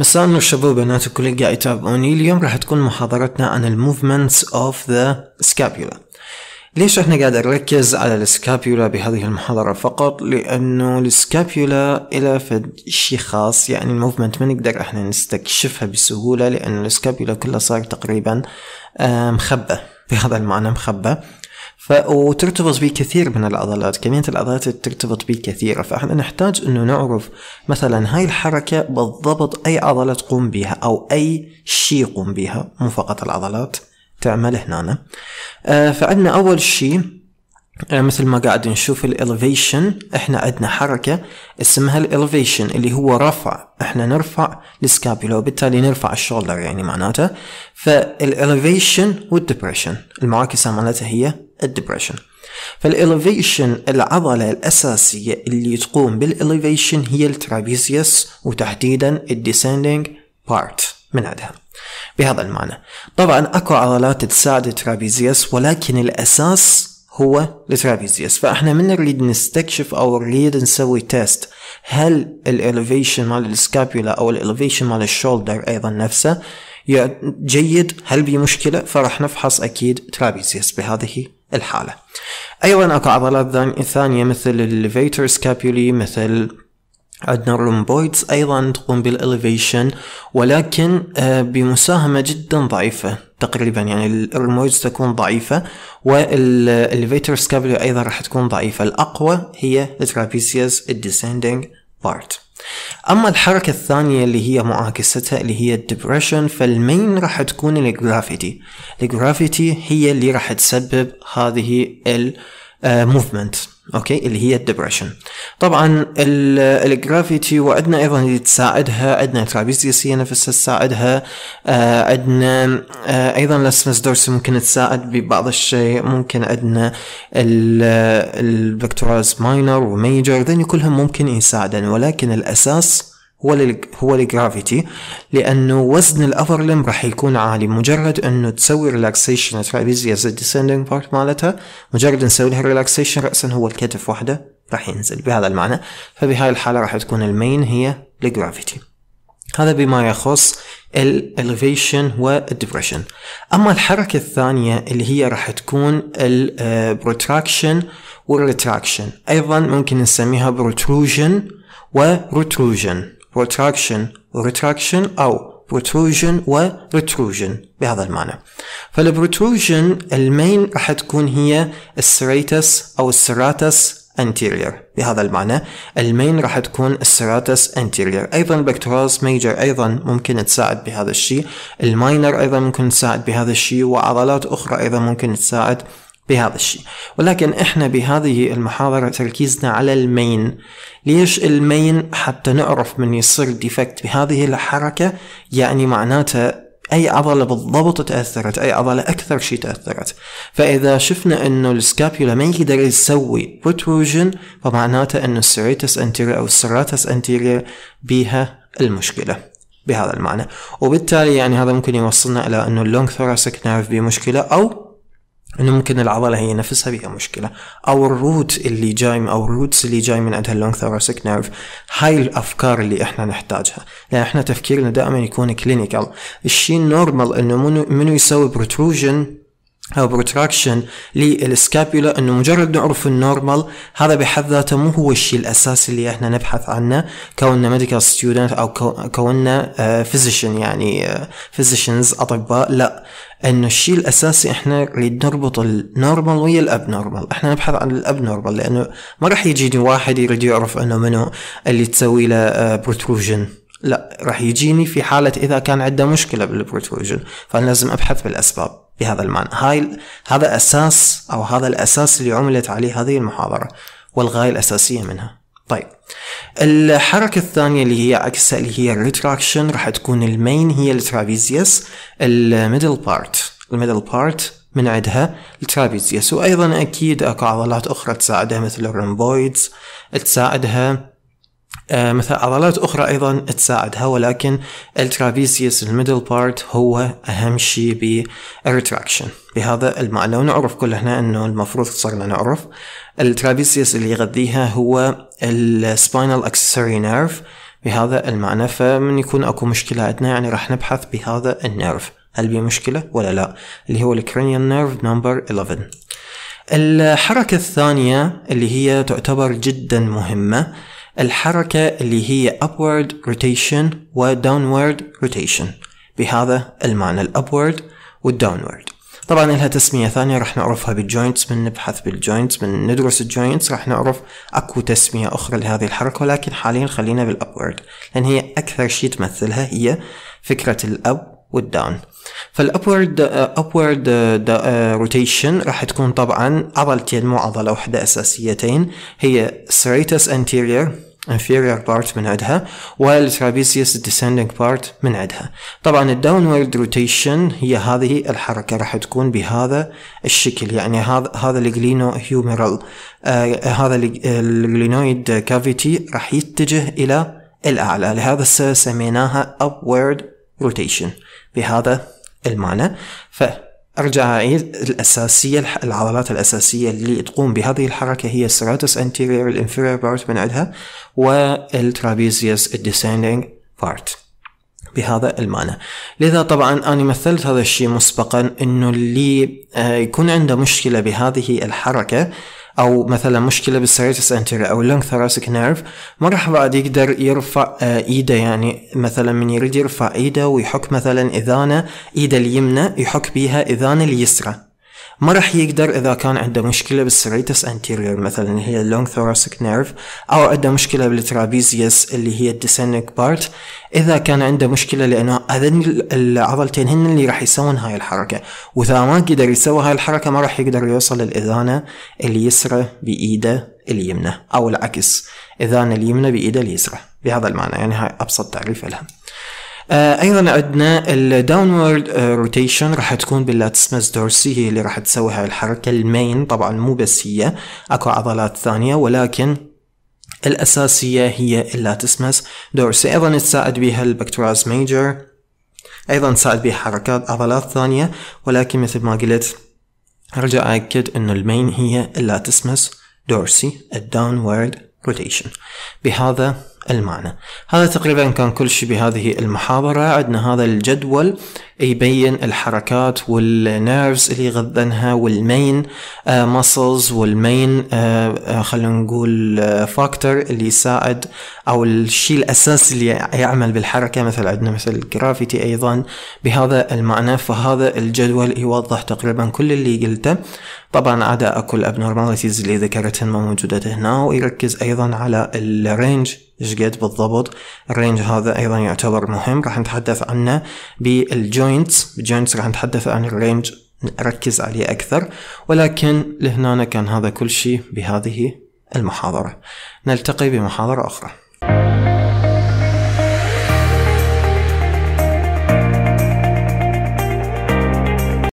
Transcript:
مساء النور شباب بنات الكل اللي قاعد يتابعوني اليوم راح تكون محاضرتنا عن الموفمنتس اوف ذا سكابيولا ليش احنا قاعد نركز على السكابيولا بهذه المحاضرة فقط لانه السكابيولا الى فد شي خاص يعني الموفمنت ما نقدر احنا نستكشفها بسهولة لانه السكابيولا كلها صار تقريبا آه، مخبى بهذا المعنى مخبى وترتبط به كثير من العضلات كمية العضلات اللي ترتبط به كثيرة فاحنا نحتاج انه نعرف مثلا هاي الحركة بالضبط اي عضلة تقوم بها او اي شيء يقوم بها مو فقط العضلات تعمل هنا آه، فعندنا اول شيء آه، مثل ما قاعد نشوف الاليفيشن احنا عندنا حركة اسمها الاليفيشن اللي هو رفع احنا نرفع السكابيولا وبالتالي نرفع الشولدر يعني معناته فالاليفيشن والدبريشن المعاكسة مالتها هي الدبريشن فالاليفيشن العضلة الأساسية اللي تقوم بالاليفيشن هي الترابيزيوس وتحديدا الديسندنج بارت من عندها بهذا المعنى طبعا اكو عضلات تساعد الترابيزيوس ولكن الأساس هو الترابيزيوس فاحنا من نريد نستكشف او نريد نسوي تيست هل الاليفيشن مال السكابيولا او الاليفيشن مال الشولدر ايضا نفسه جيد هل بي مشكلة فراح نفحص أكيد ترابيزيوس بهذه الحالة أيضا أكو عضلات ثانية مثل الليفيتر سكابيولي مثل عندنا الرومبويدز أيضا تقوم بالإليفيشن ولكن آه، بمساهمة جدا ضعيفة تقريبا يعني الريمويدز تكون ضعيفة والليفيتر سكابيولا أيضا راح تكون ضعيفة الأقوى هي الترابيسيوس الديسيندينج بارت أما الحركة الثانية اللي هي معاكستها اللي هي الدبريشن فالمين راح تكون الجرافيتي الجرافيتي هي اللي راح تسبب هذه الموفمنت آه، اوكي اللي هي الدبريشن طبعا الجرافيتي وعندنا ايضا اللي تساعدها عندنا ترابيزيوسية نفسها تساعدها آه، عندنا آه، ايضا الاسمس دورس ممكن تساعد ببعض الشيء ممكن عندنا الفكتورالز ماينر وميجر ذني كلهم ممكن يساعدن ولكن الاساس هو هو الجرافيتي لانه وزن الافر لم راح يكون عالي مجرد انه تسوي ريلاكسيشن ترابيزيا زي الديسندنج بارت مالتها مجرد نسوي لها ريلاكسيشن راسا هو الكتف وحده راح ينزل بهذا المعنى فبهاي الحاله راح تكون المين هي الجرافيتي هذا بما يخص الالفيشن والدبريشن اما الحركه الثانيه اللي هي راح تكون البروتراكشن آه، والريتراكشن ايضا ممكن نسميها بروتروجن وروتروجن protraction وretraction أو protrusion وretrusion بهذا المعنى فالبروتروجن المين راح تكون هي السيريتس أو السيراتس anterior بهذا المعنى المين راح تكون السيراتس anterior أيضا البكتراز ميجر أيضا ممكن تساعد بهذا الشيء الماينر أيضا ممكن تساعد بهذا الشيء وعضلات أخرى أيضا ممكن تساعد بهذا الشيء ولكن احنا بهذه المحاضرة تركيزنا على المين ليش المين حتى نعرف من يصير ديفكت بهذه الحركة يعني معناته اي عضله بالضبط تاثرت اي عضله اكثر شيء تاثرت فاذا شفنا انه السكابيولا ما يقدر يسوي بروتروجن فمعناته انه السيريتس انتيريور او السيراتس انتيريور بيها المشكله بهذا المعنى وبالتالي يعني هذا ممكن يوصلنا الى انه اللونج ثوراسيك نيرف بمشكله او انه ممكن العضله هي نفسها بيها مشكله او الروت اللي جاي او الروتس اللي جاي من عندها اللونج ثوراسيك نيرف هاي الافكار اللي احنا نحتاجها لان احنا تفكيرنا دائما يكون كلينيكال الشيء النورمال انه منو, منو يسوي بروتروجن او بروتراكشن للسكابيولا انه مجرد نعرف النورمال هذا بحد ذاته مو هو الشيء الاساسي اللي احنا نبحث عنه كوننا ميديكال ستودنت او كوننا آه، فيزيشن يعني فيزيشنز آه، اطباء لا انه الشيء الاساسي احنا نريد نربط النورمال ويا الابنورمال احنا نبحث عن الابنورمال لانه ما راح يجيني واحد يريد يعرف انه منو اللي تسوي له بروتروجن آه، لا راح يجيني في حالة إذا كان عنده مشكلة بالبروتروجن فلازم أبحث بالأسباب بهذا المعنى هاي هذا أساس أو هذا الأساس اللي عملت عليه هذه المحاضرة والغاية الأساسية منها طيب الحركة الثانية اللي هي عكسها اللي هي الريتراكشن راح تكون المين هي الترابيزيس الميدل بارت الميدل بارت من عندها الترابيزيس وايضا اكيد اكو عضلات اخرى تساعدها مثل الرمبويدز تساعدها آه، مثلا عضلات أخرى أيضا تساعدها ولكن الترافيسيوس الميدل بارت هو أهم شيء بالريتراكشن بهذا المعنى ونعرف كلنا أنه المفروض صرنا نعرف الترافيسيوس اللي يغذيها هو السباينال اكسسوري نيرف بهذا المعنى فمن يكون اكو مشكلة عندنا يعني راح نبحث بهذا النيرف هل بيه مشكلة ولا لا اللي هو الكرينيال نيرف نمبر 11 الحركة الثانية اللي هي تعتبر جدا مهمة الحركة اللي هي upward rotation و downward rotation بهذا المعنى ال upward وال downward طبعا لها تسمية ثانية راح نعرفها بالجوينتس من نبحث بالجوينتس من ندرس الجوينتس راح نعرف اكو تسمية اخرى لهذه الحركة ولكن حاليا خلينا بالابورد لان هي اكثر شيء تمثلها هي فكرة الاب والداون فالابورد ابورد روتيشن راح تكون طبعا عضلتين مو عضلة واحدة اساسيتين هي serratus anterior inferior part من عندها trapezius descending part من عندها طبعا الداونورد روتيشن هي هذه الحركة راح تكون بهذا الشكل يعني هذا هذا الجلينو هيوميرال آه هذا الجلينويد كافيتي راح يتجه إلى الأعلى لهذا السبب سميناها upward rotation بهذا المعنى ف أرجع أعيد الأساسية العضلات الأساسية اللي تقوم بهذه الحركة هي السراتوس انتيرير الانفيرير بارت من عندها والترابيزيوس الديسيندينج بارت بهذا المعنى لذا طبعا أنا مثلت هذا الشيء مسبقا أنه اللي آه، يكون عنده مشكلة بهذه الحركة او مثلا مشكله بالسيريتس انتري او لونج ثراسك نيرف ما راح بعد يقدر يرفع آه، ايده يعني مثلا من يريد يرفع ايده ويحك مثلا اذانه ايده اليمنى يحك بيها اذانه اليسرى ما راح يقدر اذا كان عنده مشكله بالسريتس انتيريور مثلا هي اللونج ثوراسيك نيرف او عنده مشكله بالترابيزيوس اللي هي الديسنك بارت اذا كان عنده مشكله لانه هذين العضلتين هن اللي راح يسوون هاي الحركه واذا ما قدر يسوي هاي الحركه ما راح يقدر يوصل للاذانه اليسرى بايده اليمنى او العكس اذانه اليمنى بايده اليسرى بهذا المعنى يعني هاي ابسط تعريف لها آه، ايضا عندنا الداونورد روتيشن راح تكون باللاتسمس دورسي هي اللي راح تسوي هاي الحركه المين طبعا مو بس هي اكو عضلات ثانيه ولكن الاساسيه هي اللاتسمس دورسي ايضا تساعد بها البكتراز ميجر ايضا تساعد بها حركات عضلات ثانيه ولكن مثل ما قلت ارجع اكد انه المين هي اللاتسمس دورسي الداونورد روتيشن بهذا المعنى هذا تقريبا كان كل شيء بهذه المحاضرة عندنا هذا الجدول يبين الحركات والنيرفز اللي غذنها والمين ماسلز آه، والمين آه، آه، خلينا نقول فاكتور اللي يساعد او الشيء الاساسي اللي يعمل بالحركه مثل عندنا مثل الجرافيتي ايضا بهذا المعنى فهذا الجدول يوضح تقريبا كل اللي قلته طبعا عدا اكو الابنورماليتيز اللي ذكرتها ما موجودة هنا ويركز ايضا على الرينج ايش قد بالضبط الرينج هذا ايضا يعتبر مهم راح نتحدث عنه بالجوين الجوينتس الجوينتس راح نتحدث عن الرينج نركز عليه أكثر ولكن لهنا كان هذا كل شيء بهذه المحاضرة نلتقي بمحاضرة أخرى